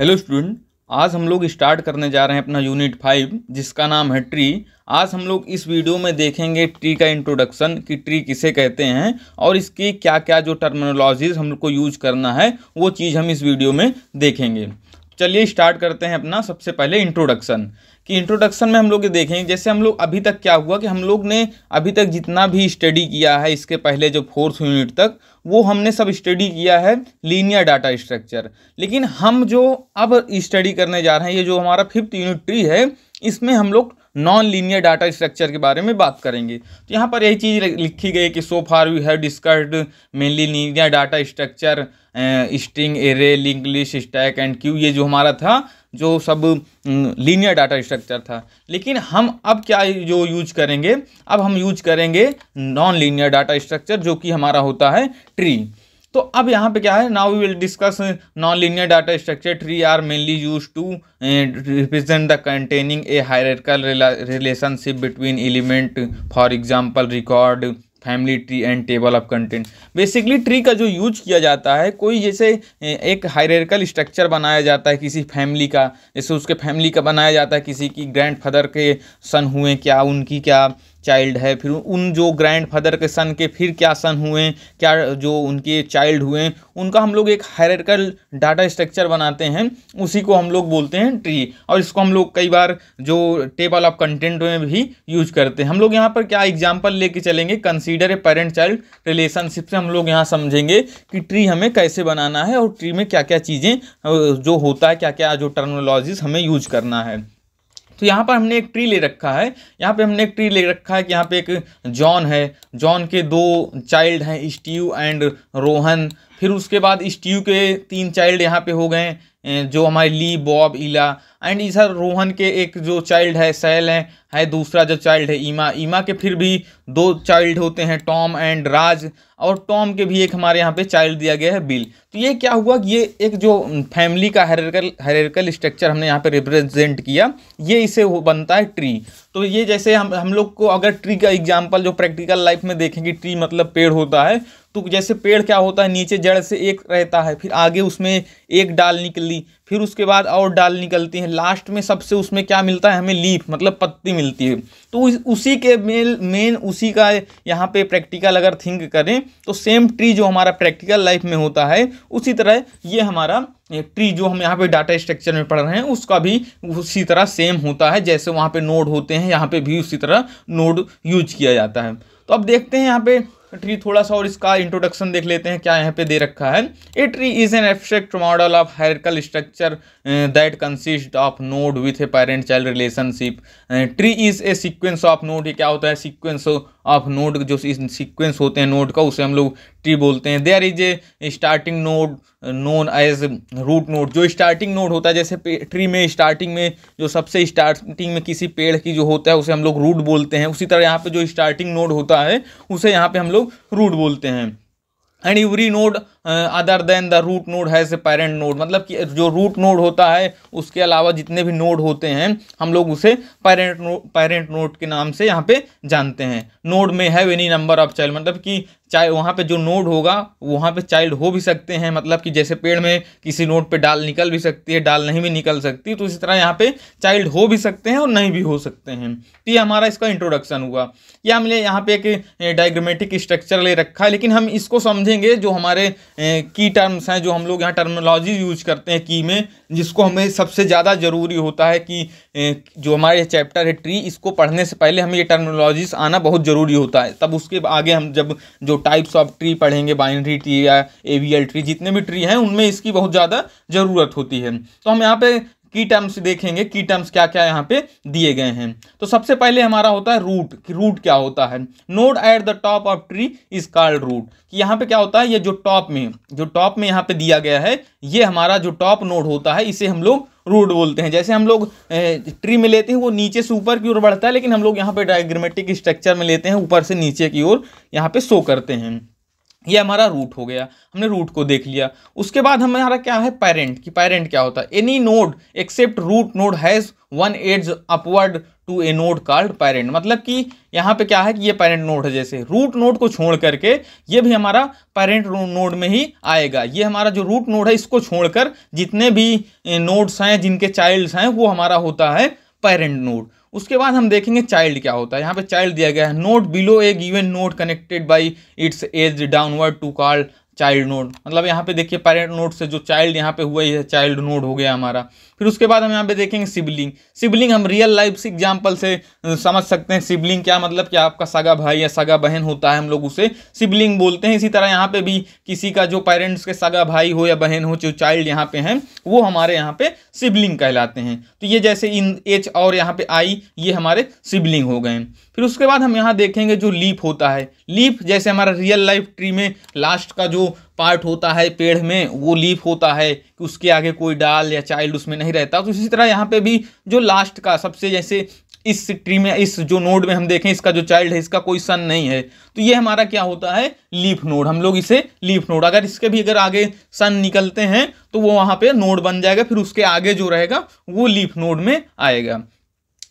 hello student आज हम लोग स्टार्ट करने जा रहे हैं अपना यूनिट फाइव जिसका नाम है ट्री आज हम लोग इस वीडियो में देखेंगे ट्री का इंट्रोडक्शन कि ट्री किसे कहते हैं और इसकी क्या क्या जो टर्मिनोलॉजीज हम लोग को यूज करना है वो चीज़ हम इस वीडियो में देखेंगे चलिए स्टार्ट करते हैं अपना सबसे पहले इंट्रोडक्शन कि इंट्रोडक्शन में हम लोग देखेंगे जैसे हम लोग अभी तक क्या हुआ कि हम लोग ने अभी तक जितना भी स्टडी किया है इसके पहले जो फोर्थ यूनिट तक वो हमने सब स्टडी किया है लीनियर डाटा स्ट्रक्चर लेकिन हम जो अब स्टडी करने जा रहे हैं ये जो हमारा फिफ्थ यूनिट ट्री है इसमें हम लोग नॉन लीनियर डाटा स्ट्रक्चर के बारे में बात करेंगे तो यहाँ पर यही चीज़ लिखी गई कि so far we have discussed mainly linear data structure string array link list stack and queue ये जो हमारा था जो सब लीनियर डाटा स्ट्रक्चर था लेकिन हम अब क्या जो यूज करेंगे अब हम यूज करेंगे नॉन लीनियर डाटा स्ट्रक्चर जो कि हमारा होता है ट्री तो अब यहाँ पे क्या है now we will discuss non linear data structure tree are mainly use to represent the containing a hierarchical relationship between element for example record family tree and table of content basically tree का जो use किया जाता है कोई जैसे एक hierarchical structure बनाया जाता है किसी फैमिली का जैसे उसके फैमिली का बनाया जाता है किसी की ग्रैंड फादर के सन हुए क्या उनकी क्या चाइल्ड है फिर उन जो ग्रैंड फादर के सन के फिर क्या सन हुए क्या जो उनके चाइल्ड हुए उनका हम लोग एक हायरकल डाटा स्ट्रक्चर बनाते हैं उसी को हम लोग बोलते हैं ट्री और इसको हम लोग कई बार जो टेबल ऑफ कंटेंट में भी यूज करते हैं हम लोग यहाँ पर क्या एग्जाम्पल लेके चलेंगे consider a parent child relationship से हम लोग यहाँ समझेंगे कि ट्री हमें कैसे बनाना है और ट्री में क्या क्या चीज़ें जो होता है क्या क्या जो टर्मोलॉजीज हमें यूज करना है तो यहाँ पर हमने एक ट्री ले रखा है यहाँ पे हमने एक ट्री ले रखा है कि यहाँ पे एक जॉन है जॉन के दो चाइल्ड हैं स्टीव एंड रोहन फिर उसके बाद स्टीव के तीन चाइल्ड यहाँ पे हो गए जो हमारे ली बॉब इला एंड इधर रोहन के एक जो चाइल्ड है सैल है है दूसरा जो चाइल्ड है ईमा ईमा के फिर भी दो चाइल्ड होते हैं टॉम एंड राज और टॉम के भी एक हमारे यहाँ पे चाइल्ड दिया गया है बिल तो ये क्या हुआ कि ये एक जो फैमिली का हेरिकल हेरिकल स्ट्रक्चर हमने यहाँ पे रिप्रेजेंट किया ये इसे बनता है ट्री तो ये जैसे हम हम लोग को अगर ट्री का एग्जाम्पल जो प्रैक्टिकल लाइफ में देखेंगे ट्री मतलब पेड़ होता है तो जैसे पेड़ क्या होता है नीचे जड़ से एक रहता है फिर आगे उसमें एक डाल निकली फिर उसके बाद और डाल निकलती है लास्ट में सबसे उसमें क्या मिलता है हमें लीफ मतलब पत्ती मिलती है तो उसी के मेल मेन उसी का यहाँ पे प्रैक्टिकल अगर थिंक करें तो सेम ट्री जो हमारा प्रैक्टिकल लाइफ में होता है उसी तरह ये हमारा ट्री जो हम यहाँ पे डाटा स्ट्रक्चर में पढ़ रहे हैं उसका भी उसी तरह सेम होता है जैसे वहाँ पर नोड होते हैं यहाँ पर भी उसी तरह नोड यूज किया जाता है तो अब देखते हैं यहाँ पर ट्री थोड़ा सा और इसका इंट्रोडक्शन देख लेते हैं क्या यहाँ पे दे रखा है a tree is an abstract model of hierarchical structure that consist of node with a parent child relationship tree is a sequence of node ये क्या होता है सीक्वेंस ऑफ नोड जो सीक्वेंस होते हैं नोड का उसे हम लोग ट्री बोलते हैं there is a starting node known as root node जो स्टार्टिंग नोड होता है जैसे ट्री में स्टार्टिंग में जो सबसे स्टार्टिंग में किसी पेड़ की जो होता है उसे हम लोग रूट बोलते हैं उसी तरह यहाँ पे जो स्टार्टिंग नोड होता है उसे यहाँ पे हम लोग रूट बोलते हैं and every node other than the root node है से पेरेंट नोड मतलब कि जो रूट नोड होता है उसके अलावा जितने भी नोड होते हैं हम लोग उसे पैरेंट नोड पैरेंट नोड के नाम से यहाँ पे जानते हैं node may have any number of child मतलब कि चाहे वहाँ पे जो नोड होगा वहाँ पे चाइल्ड हो भी सकते हैं मतलब कि जैसे पेड़ में किसी नोड पे डाल निकल भी सकती है डाल नहीं भी निकल सकती तो इसी तरह यहाँ पे चाइल्ड हो भी सकते हैं और नहीं भी हो सकते हैं तो ये हमारा इसका इंट्रोडक्शन हुआ ये हमने यहाँ पे एक डायग्रामेटिक स्ट्रक्चर ले रखा है लेकिन हम इसको समझेंगे जो हमारे की टर्म्स हैं जो हम लोग यहाँ टर्मोलॉजी यूज करते हैं की में जिसको हमें सबसे ज़्यादा ज़रूरी होता है कि जो हमारे चैप्टर है ट्री इसको पढ़ने से पहले हमें ये टर्मोलॉजीज आना बहुत ज़रूरी होता है तब उसके आगे हम जब जो टाइप्स ऑफ ट्री पढ़ेंगे बाइनरी ट्री या एवीएल ट्री जितने भी ट्री हैं उनमें इसकी बहुत ज़्यादा ज़रूरत होती है तो हम यहाँ पर की टर्म्स देखेंगे की टर्म्स क्या क्या यहाँ पे दिए गए हैं तो सबसे पहले हमारा होता है रूट कि रूट क्या होता है node at the top of tree is called root कि यहाँ पे क्या होता है ये जो टॉप में जो टॉप में यहाँ पे दिया गया है ये हमारा जो टॉप नोड होता है इसे हम लोग रूट बोलते हैं जैसे हम लोग ट्री में लेते हैं वो नीचे से ऊपर की ओर बढ़ता है लेकिन हम लोग यहाँ पे डायग्रामेटिक स्ट्रक्चर में लेते हैं ऊपर से नीचे की ओर यहाँ पे शो करते हैं ये हमारा रूट हो गया हमने रूट को देख लिया उसके बाद हमारा क्या है पेरेंट कि पेरेंट क्या होता है any node except root node has one edge upward to a node called parent मतलब कि यहाँ पे क्या है कि ये पेरेंट नोड है जैसे रूट नोड को छोड़ करके ये भी हमारा पेरेंट नोड में ही आएगा ये हमारा जो रूट नोड है इसको छोड़कर जितने भी नोड्स हैं जिनके चाइल्ड्स हैं वो हमारा होता है पेरेंट नोड उसके बाद हम देखेंगे चाइल्ड क्या होता है यहाँ पे चाइल्ड दिया गया है node below a given node connected by its edge downward to call child node मतलब यहाँ पे देखिए पेरेंट नोट से जो चाइल्ड यहाँ पे हुआ है चाइल्ड नोट हो गया हमारा फिर उसके बाद हम यहाँ पे देखेंगे सिबलिंग सिबलिंग हम रियल लाइफ से एग्जाम्पल से समझ सकते हैं सिबलिंग क्या मतलब कि आपका सगा भाई या सगा बहन होता है हम लोग उसे सिबलिंग बोलते हैं इसी तरह यहाँ पे भी किसी का जो पेरेंट्स के सगा भाई हो या बहन हो जो चाइल्ड यहाँ पे हैं वो हमारे यहाँ पे सिबलिंग कहलाते हैं तो ये जैसे इन एच और यहाँ पे आई ये हमारे सिबलिंग हो गए फिर उसके बाद हम यहाँ देखेंगे जो लीप होता है लीप जैसे हमारा रियल लाइफ ट्री में लास्ट का जो पार्ट होता है पेड़ में वो लीफ होता है कि उसके आगे कोई डाल या चाइल्ड उसमें नहीं रहता तो इसी तरह यहाँ पे भी जो लास्ट का सबसे जैसे इस ट्री में इस जो नोड में हम देखें इसका जो चाइल्ड है इसका कोई सन नहीं है तो ये हमारा क्या होता है लीफ नोड हम लोग इसे लीफ नोड अगर इसके भी अगर आगे सन निकलते हैं तो वो वहाँ पे नोड बन जाएगा फिर उसके आगे जो रहेगा वो लीफ नोड में आएगा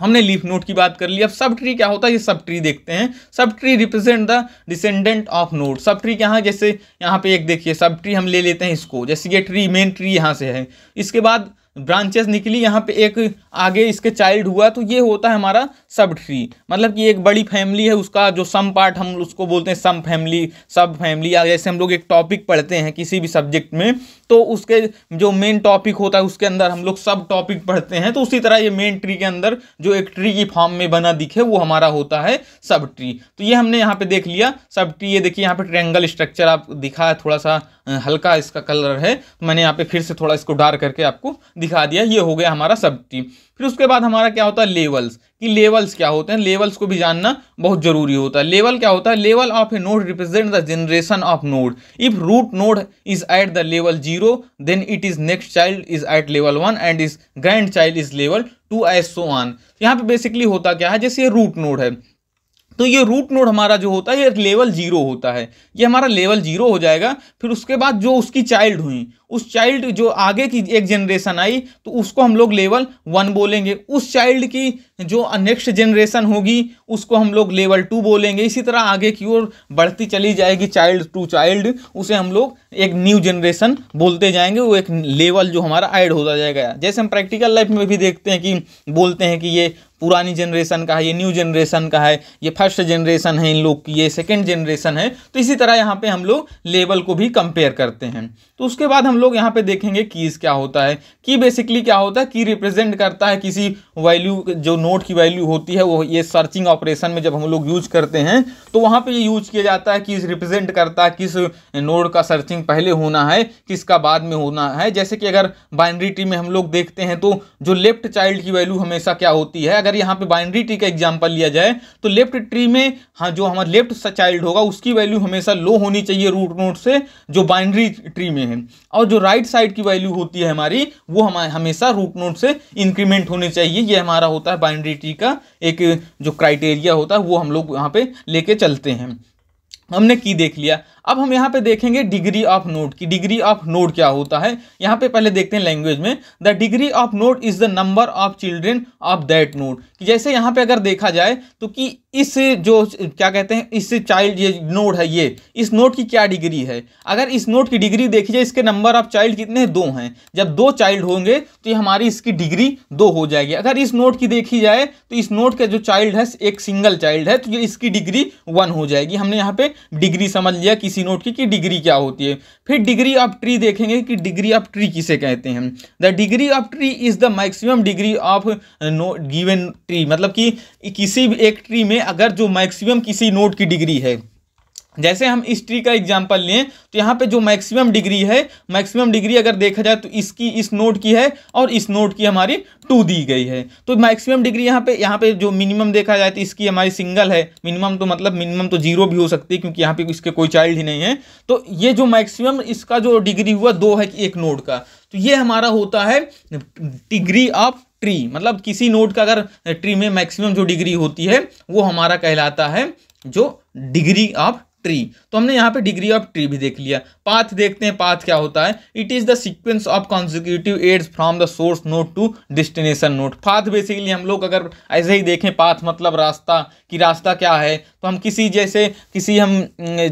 हमने लीफ नोड की बात कर ली अब सब ट्री क्या होता है ये सब ट्री देखते हैं sub tree represent the descendant of node sub tree यहाँ जैसे यहाँ पे एक देखिए सब ट्री हम ले लेते हैं इसको जैसे ये ट्री मेन ट्री यहाँ से है इसके बाद ब्रांचेस निकली यहाँ पे एक आगे इसके चाइल्ड हुआ तो ये होता है हमारा सब ट्री मतलब कि एक बड़ी फैमिली है उसका जो सम पार्ट हम उसको बोलते हैं सम फैमिली सब फैमिली या जैसे हम लोग एक टॉपिक पढ़ते हैं किसी भी सब्जेक्ट में तो उसके जो मेन टॉपिक होता है उसके अंदर हम लोग सब टॉपिक पढ़ते हैं तो उसी तरह ये मेन ट्री के अंदर जो एक ट्री की फॉर्म में बना दिखे वो हमारा होता है सब ट्री तो ये हमने यहाँ पे देख लिया सब ट्री ये देखिए यहाँ पे ट्रेंगल स्ट्रक्चर आप दिखा है थोड़ा सा हल्का इसका कलर है तो मैंने यहाँ पे फिर से थोड़ा इसको डार्क करके आपको दिखा दिया ये हो गया हमारा सब टीम फिर उसके बाद हमारा क्या होता है लेवल्स कि लेवल्स क्या होते हैं लेवल्स को भी जानना बहुत जरूरी होता है लेवल क्या होता है level of a node represent the generation of node if root node is at the level zero then it is next child is at level one and is grand child is level two as so on यहाँ पे basically होता क्या है जैसे ये root node है तो ये रूट नोड हमारा जो होता है ये लेवल जीरो होता है ये हमारा लेवल जीरो हो जाएगा फिर उसके बाद जो उसकी चाइल्ड हुई उस चाइल्ड जो आगे की एक जनरेशन आई तो उसको हम लोग लेवल वन बोलेंगे उस चाइल्ड की जो नेक्स्ट जनरेशन होगी उसको हम लोग लेवल टू बोलेंगे इसी तरह आगे की ओर बढ़ती चली जाएगी चाइल्ड टू चाइल्ड उसे हम लोग एक न्यू जनरेशन बोलते जाएंगे वो एक लेवल जो हमारा ऐड होता जाएगा जैसे हम प्रैक्टिकल लाइफ में भी देखते हैं कि बोलते हैं कि ये पुरानी जनरेशन का है ये न्यू जनरेशन का है ये फर्स्ट जनरेशन है इन लोग की ये सेकेंड जनरेशन है तो इसी तरह यहाँ पे हम लोग लेवल को भी कंपेयर करते हैं तो उसके बाद हम लोग यहाँ पे देखेंगे कीज़ क्या होता है की बेसिकली क्या होता है की रिप्रेजेंट करता है किसी वैल्यू जो नोट की वैल्यू होती है वो ये सर्चिंग ऑपरेशन में जब हम लोग यूज करते हैं तो वहाँ पर ये यूज किया जाता है कीज़ रिप्रेजेंट करता है किस नोड का सर्चिंग पहले होना है किसका बाद में होना है जैसे कि अगर बाइनरी में हम लोग देखते हैं तो जो लेफ्ट चाइल्ड की वैल्यू हमेशा क्या होती है अगर अगर यहाँ पे बाइनरी ट्री का एग्जाम्पल लिया जाए तो लेफ्ट ट्री में हाँ जो हमारा लेफ्ट चाइल्ड होगा उसकी वैल्यू हमेशा लो होनी चाहिए रूट नोट से जो बाइनरी ट्री में है और जो राइट right साइड की वैल्यू होती है हमारी वो हमारे हमेशा रूट नोट से इंक्रीमेंट होनी चाहिए ये हमारा होता है बाइनरी ट्री का एक जो क्राइटेरिया होता है वो हम लोग यहाँ पे लेके चलते हैं हमने की देख लिया अब हम यहाँ पे देखेंगे डिग्री ऑफ नोड की डिग्री ऑफ नोड क्या होता है यहाँ पे पहले देखते हैं लैंग्वेज में the degree of node is the number of children of that node जैसे यहाँ पे अगर देखा जाए तो कि इस जो क्या कहते हैं इस चाइल्ड ये नोड है ये इस नोड की क्या डिग्री है अगर इस नोड की डिग्री देखी जाए इसके नंबर ऑफ चाइल्ड कितने दो हैं जब दो चाइल्ड होंगे तो ये हमारी इसकी डिग्री दो हो जाएगी अगर इस नोड की देखी जाए तो इस नोड का जो चाइल्ड है एक सिंगल चाइल्ड है तो ये इसकी डिग्री वन हो जाएगी हमने यहाँ पे डिग्री समझ लिया कि किसी नोट की कि डिग्री क्या होती है फिर डिग्री ऑफ ट्री देखेंगे कि डिग्री ऑफ ट्री किसे कहते हैं the degree of tree is the maximum degree of node given tree मतलब कि किसी भी एक ट्री में अगर जो मैक्सिमम किसी नोट की डिग्री है जैसे हम इस ट्री का एग्जाम्पल लें तो यहाँ पे जो मैक्सिमम डिग्री है मैक्सिमम डिग्री अगर देखा जाए तो इसकी इस नोट की है और इस नोट की हमारी टू दी गई है तो मैक्सिमम डिग्री यहाँ पे यहाँ पे जो मिनिमम देखा जाए तो इसकी हमारी सिंगल है मिनिमम तो मतलब मिनिमम तो जीरो भी हो सकती है क्योंकि यहाँ पे इसके कोई चाइल्ड ही नहीं है तो ये जो मैक्सिमम इसका जो डिग्री हुआ दो है एक नोट का तो ये हमारा होता है डिग्री ऑफ ट्री मतलब किसी नोट का अगर ट्री में मैक्सिमम जो डिग्री होती है वो हमारा कहलाता है जो डिग्री ऑफ ट्री तो हमने यहाँ पे डिग्री ऑफ ट्री भी देख लिया पाथ देखते हैं पाथ क्या होता है it is the sequence of consecutive edges from the source node to destination node path basically हम लोग अगर ऐसे ही देखें पाथ मतलब रास्ता कि रास्ता क्या है तो हम किसी जैसे किसी हम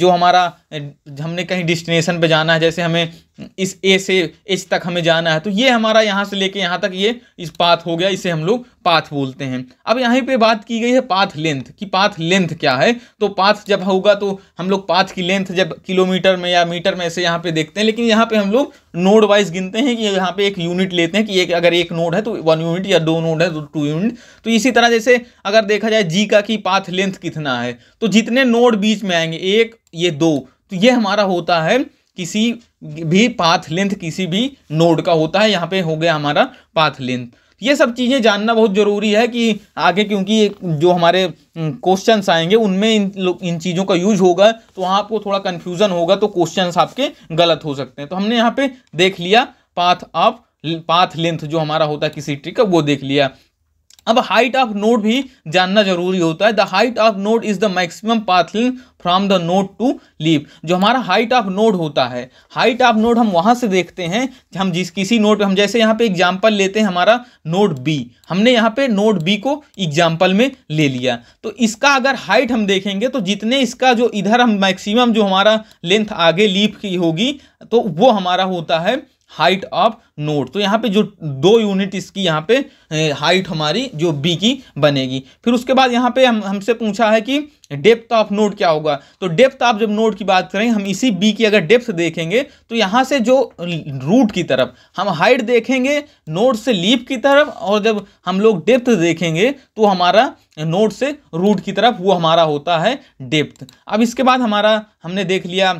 जो हमारा हमने कहीं डिस्टिनेशन पे जाना है जैसे हमें इस ए से एच तक हमें जाना है तो ये हमारा यहाँ से लेके यहाँ तक ये इस पाथ हो गया इसे हम लोग पाथ बोलते हैं अब यहाँ पे बात की गई है पाथ लेंथ कि पाथ लेंथ क्या है तो पाथ जब होगा तो हम लोग पाथ की लेंथ जब किलोमीटर में या मीटर में ऐसे यहाँ पे देखते हैं लेकिन यहाँ पे हम लोग नोड वाइज गिनते हैं कि यहाँ पे एक यूनिट लेते हैं कि एक अगर एक नोड है तो वन यूनिट या दो नोड है तो टू यूनिट तो इसी तरह जैसे अगर देखा जाए जी का कि पाथ लेंथ कितना है तो जितने नोड बीच में आएंगे एक ये दो तो ये हमारा होता है किसी भी पाथ लेंथ किसी भी नोड का होता है यहाँ पे हो गया हमारा पाथ लेंथ ये सब चीज़ें जानना बहुत ज़रूरी है कि आगे क्योंकि जो हमारे क्वेश्चन हम्म, आएंगे उनमें इन इन चीज़ों का यूज होगा तो वहाँ आपको थोड़ा कन्फ्यूज़न होगा तो क्वेश्चन आपके गलत हो सकते हैं तो हमने यहाँ पे देख लिया पाथ ऑफ पाथ लेंथ जो हमारा होता है किसी ट्री का वो देख लिया अब हाइट ऑफ नोड भी जानना जरूरी होता है the height of node is the maximum path length from the node to leaf जो हमारा हाइट ऑफ नोड होता है हाइट ऑफ नोड हम वहां से देखते हैं हम जिस किसी नोड हम जैसे यहाँ पे एग्जाम्पल लेते हैं हमारा नोड बी हमने यहाँ पे नोड बी को एग्जाम्पल में ले लिया तो इसका अगर हाइट हम देखेंगे तो जितने इसका जो इधर हम मैक्सिमम जो हमारा लेंथ आगे लीप की होगी तो वो हमारा होता है हाइट ऑफ नोड तो यहाँ पे जो दो यूनिट इसकी यहाँ पे हाइट हमारी जो बी की बनेगी फिर उसके बाद यहाँ पे हम हमसे पूछा है कि डेप्थ ऑफ नोड क्या होगा तो डेप्थ ऑफ जब नोड की बात करें हम इसी बी की अगर डेप्थ देखेंगे तो यहाँ से जो रूट की तरफ हम हाइट देखेंगे नोड से लीप की तरफ और जब हम लोग डेप्थ देखेंगे तो हमारा नोड से रूट की तरफ वो हमारा होता है डेप्थ अब इसके बाद हमारा हमने देख लिया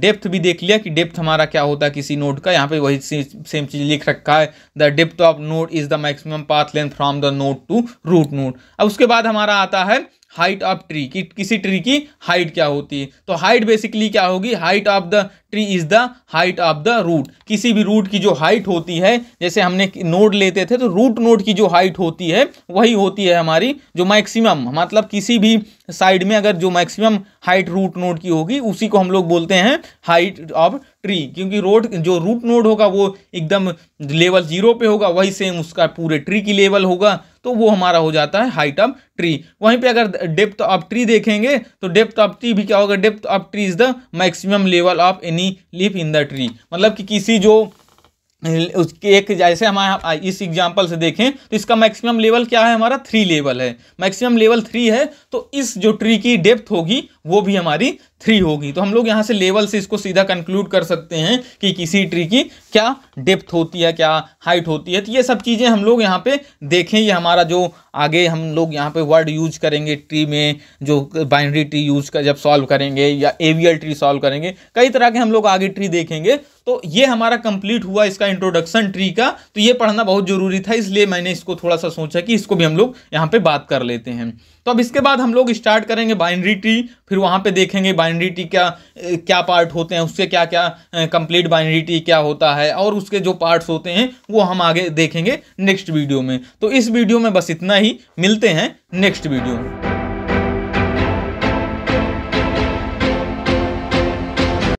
डेप्थ भी देख लिया कि डेप्थ हमारा क्या होता है किसी नोड का यहाँ पे वही सेम चीज़ चीज़ लिख रखा है the depth of node is the maximum path length from the node to root node अब उसके बाद हमारा आता है हाइट ऑफ ट्री की किसी ट्री की हाइट क्या होती है तो हाइट बेसिकली क्या होगी height of the tree is the height of the root किसी भी रूट की जो हाइट होती है जैसे हमने नोड लेते थे तो रूट नोड की जो हाइट होती है वही होती है हमारी जो मैक्सिमम मतलब किसी भी साइड में अगर जो मैक्सिमम हाइट रूट नोड की होगी उसी को हम लोग बोलते हैं हाइट ऑफ ट्री क्योंकि रोड जो रूट नोड होगा वो एकदम लेवल जीरो पे होगा वही सेम उसका पूरे ट्री की लेवल होगा तो वो हमारा हो जाता है हाइट ऑफ ट्री वहीं पे अगर डेप्थ ऑफ ट्री देखेंगे तो डेप्थ ऑफ ट्री भी क्या होगा depth of tree is the maximum level of any leaf in the tree मतलब कि किसी जो उसके एक जैसे हम इस एग्जाम्पल से देखें तो इसका मैक्सिमम लेवल क्या है हमारा थ्री लेवल है मैक्सिमम लेवल थ्री है तो इस जो ट्री की डेप्थ होगी वो भी हमारी थ्री होगी तो हम लोग यहाँ से लेवल से इसको सीधा कंक्लूड कर सकते हैं कि किसी ट्री की क्या डेप्थ होती है क्या हाइट होती है तो ये सब चीज़ें हम लोग यहाँ पे देखें ये हमारा जो आगे हम लोग यहाँ पे वर्ड यूज करेंगे ट्री में जो बाइनरी ट्री यूज कर जब सॉल्व करेंगे या एवियल ट्री सॉल्व करेंगे कई तरह के हम लोग आगे ट्री देखेंगे तो ये हमारा कंप्लीट हुआ इसका इंट्रोडक्शन ट्री का तो ये पढ़ना बहुत ज़रूरी था इसलिए मैंने इसको थोड़ा सा सोचा कि इसको भी हम लोग यहाँ पर बात कर लेते हैं तो अब इसके बाद हम लोग स्टार्ट करेंगे बाइनरी ट्री फिर वहाँ पे देखेंगे बाइनरी ट्री क्या क्या पार्ट होते हैं उससे क्या क्या कंप्लीट बाइनरी ट्री क्या होता है और उसके जो पार्ट्स होते हैं वो हम आगे देखेंगे नेक्स्ट वीडियो में तो इस वीडियो में बस इतना ही मिलते हैं नेक्स्ट वीडियो में